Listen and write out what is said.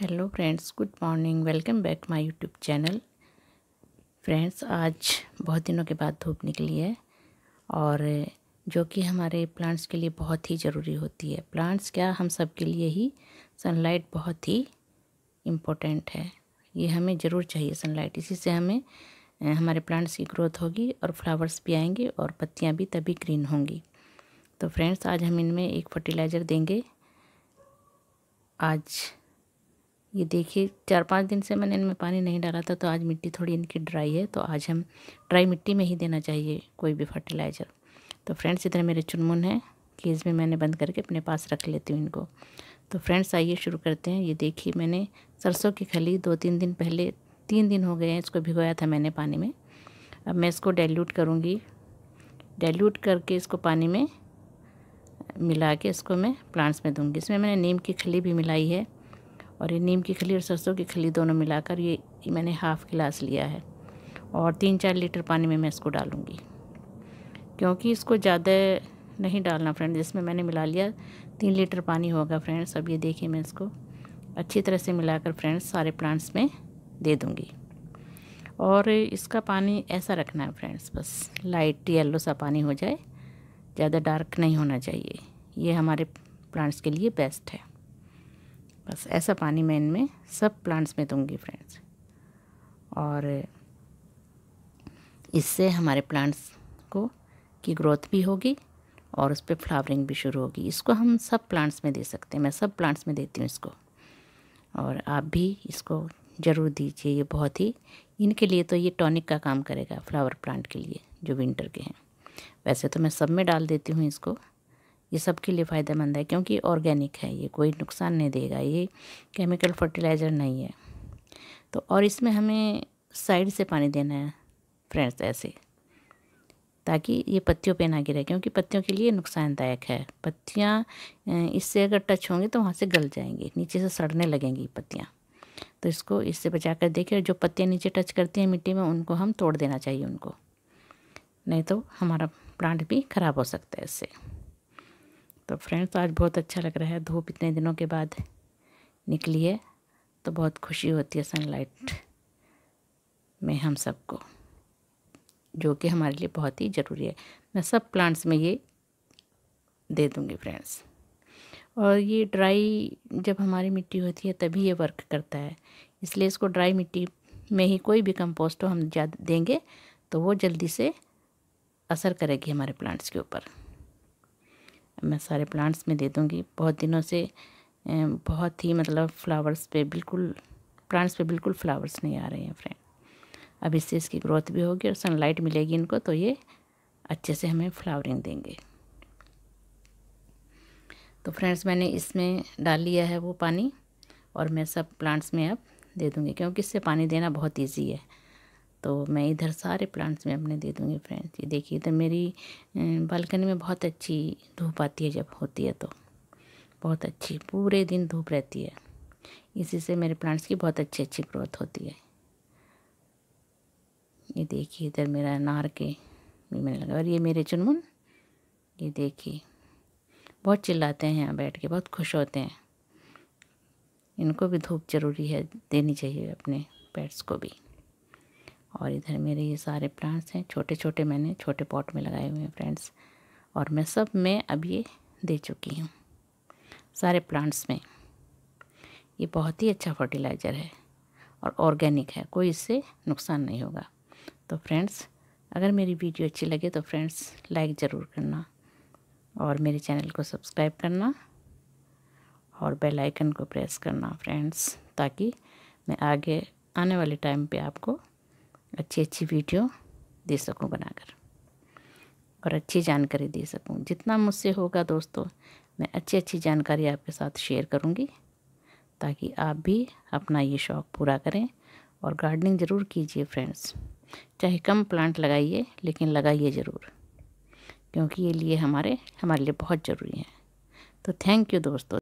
hello friends good morning welcome back my YouTube channel friends आज बहुत दिनों के बाद धूप निकली है और जो कि हमारे प्लांट्स के लिए बहुत ही ज़रूरी होती है प्लांट्स क्या हम सब के लिए ही सनलाइट बहुत ही इम्पोर्टेंट है ये हमें ज़रूर चाहिए सनलाइट इसी से हमें हमारे प्लांट्स की ग्रोथ होगी और फ्लावर्स भी आएंगे और पत्तियाँ भी तभी ग्रीन होंगी तो फ्रेंड्स आज हम इनमें एक फर्टिलाइज़र देंगे आज ये देखिए चार पाँच दिन से मैंने इनमें पानी नहीं डाला था तो आज मिट्टी थोड़ी इनकी ड्राई है तो आज हम ड्राई मिट्टी में ही देना चाहिए कोई भी फर्टिलाइज़र तो फ्रेंड्स इधर मेरे चुनमुन है केस में मैंने बंद करके अपने पास रख लेती हूँ इनको तो फ्रेंड्स आइए शुरू करते हैं ये देखिए मैंने सरसों की खली दो तीन दिन पहले तीन दिन हो गए हैं इसको भिगोया था मैंने पानी में अब मैं इसको डाइल्यूट करूँगी डाइल्यूट करके इसको पानी में मिला के इसको मैं प्लांट्स में दूँगी इसमें मैंने नीम की खली भी मिलाई है और ये नीम की खली और सरसों की खली दोनों मिलाकर ये मैंने हाफ़ गिलास लिया है और तीन चार लीटर पानी में मैं इसको डालूँगी क्योंकि इसको ज़्यादा नहीं डालना फ्रेंड्स जिसमें मैंने मिला लिया तीन लीटर पानी होगा फ्रेंड्स अब ये देखिए मैं इसको अच्छी तरह से मिलाकर फ्रेंड्स सारे प्लांट्स में दे दूँगी और इसका पानी ऐसा रखना है फ्रेंड्स बस लाइट येल्लो सा पानी हो जाए ज़्यादा डार्क नहीं होना चाहिए ये हमारे प्लांट्स के लिए बेस्ट है बस ऐसा पानी मैं इनमें सब प्लांट्स में दूँगी फ्रेंड्स और इससे हमारे प्लांट्स को की ग्रोथ भी होगी और उस पर फ्लावरिंग भी शुरू होगी इसको हम सब प्लांट्स में दे सकते हैं मैं सब प्लांट्स में देती हूँ इसको और आप भी इसको ज़रूर दीजिए ये बहुत ही इनके लिए तो ये टॉनिक का काम करेगा फ्लावर प्लांट के लिए जो विंटर के हैं वैसे तो मैं सब में डाल देती हूँ इसको ये सबके लिए फ़ायदेमंद है क्योंकि ऑर्गेनिक है ये कोई नुकसान नहीं देगा ये केमिकल फर्टिलाइज़र नहीं है तो और इसमें हमें साइड से पानी देना है फ्रेंड्स ऐसे ताकि ये पत्तियों पे ना गिरे क्योंकि पत्तियों के लिए नुकसानदायक है पत्तियाँ इससे अगर टच होंगी तो वहाँ से गल जाएंगी नीचे से सड़ने लगेंगी पत्तियाँ तो इसको इससे बचा कर देखिए जो पत्तियाँ नीचे टच करती हैं मिट्टी में उनको हम तोड़ देना चाहिए उनको नहीं तो हमारा प्लांट भी ख़राब हो सकता है इससे तो फ्रेंड्स तो आज बहुत अच्छा लग रहा है धूप इतने दिनों के बाद निकली है तो बहुत खुशी होती है सनलाइट में हम सबको जो कि हमारे लिए बहुत ही ज़रूरी है मैं सब प्लांट्स में ये दे दूँगी फ्रेंड्स और ये ड्राई जब हमारी मिट्टी होती है तभी ये वर्क करता है इसलिए इसको ड्राई मिट्टी में ही कोई भी कंपोस्ट हम ज़्यादा देंगे तो वो जल्दी से असर करेगी हमारे प्लांट्स के ऊपर मैं सारे प्लांट्स में दे दूँगी बहुत दिनों से बहुत ही मतलब फ्लावर्स पे बिल्कुल प्लांट्स पे बिल्कुल फ्लावर्स नहीं आ रहे हैं फ्रेंड अब इससे इसकी ग्रोथ भी होगी और सनलाइट मिलेगी इनको तो ये अच्छे से हमें फ्लावरिंग देंगे तो फ्रेंड्स मैंने इसमें डाल लिया है वो पानी और मैं सब प्लांट्स में अब दे दूँगी क्योंकि इससे पानी देना बहुत ईजी है तो मैं इधर सारे प्लांट्स में अपने दे दूँगी फ्रेंड्स ये देखिए इधर मेरी बालकनी में बहुत अच्छी धूप आती है जब होती है तो बहुत अच्छी पूरे दिन धूप रहती है इसी से मेरे प्लांट्स की बहुत अच्छी अच्छी ग्रोथ होती है ये देखिए इधर मेरा अनार के भी लगा और ये मेरे चुनमुन ये देखिए बहुत चिल्लाते हैं यहाँ बैठ के बहुत खुश होते हैं इनको भी धूप ज़रूरी है देनी चाहिए अपने पेट्स को भी और इधर मेरे ये सारे प्लांट्स हैं छोटे छोटे मैंने छोटे पॉट में लगाए हुए हैं फ्रेंड्स और मैं सब में अब ये दे चुकी हूँ सारे प्लांट्स में ये बहुत ही अच्छा फर्टिलाइज़र है और ऑर्गेनिक है कोई इससे नुकसान नहीं होगा तो फ्रेंड्स अगर मेरी वीडियो अच्छी लगे तो फ्रेंड्स लाइक ज़रूर करना और मेरे चैनल को सब्सक्राइब करना और बेल आइकन को प्रेस करना फ्रेंड्स ताकि मैं आगे आने वाले टाइम पे आपको अच्छी अच्छी वीडियो दे सकूं बनाकर और अच्छी जानकारी दे सकूं जितना मुझसे होगा दोस्तों मैं अच्छी अच्छी जानकारी आपके साथ शेयर करूंगी ताकि आप भी अपना ये शौक़ पूरा करें और गार्डनिंग ज़रूर कीजिए फ्रेंड्स चाहे कम प्लांट लगाइए लेकिन लगाइए ज़रूर क्योंकि ये लिए हमारे हमारे लिए बहुत ज़रूरी हैं तो थैंक यू दोस्तों